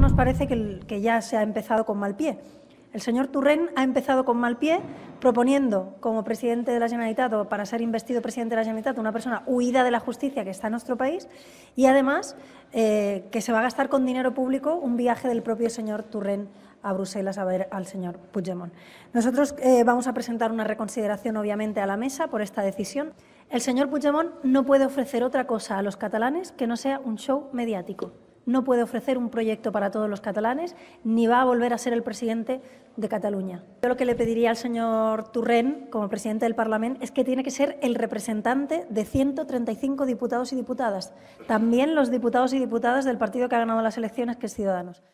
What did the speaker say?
nos parece que, ya se ha empezado con mal pie. El señor Turren ha empezado con mal pie proponiendo como presidente de la Generalitat o para ser investido presidente de la Generalitat una persona huida de la justicia que está en nuestro país y además eh, que se va a gastar con dinero público un viaje del propio señor Turren a Bruselas a ver al señor Puigdemont. Nosotros eh, vamos a presentar una reconsideración obviamente a la mesa por esta decisión. El señor Puigdemont no puede ofrecer otra cosa a los catalanes que no sea un show mediático no puede ofrecer un proyecto para todos los catalanes, ni va a volver a ser el presidente de Cataluña. Yo lo que le pediría al señor Turren, como presidente del Parlamento, es que tiene que ser el representante de 135 diputados y diputadas, también los diputados y diputadas del partido que ha ganado las elecciones, que es Ciudadanos.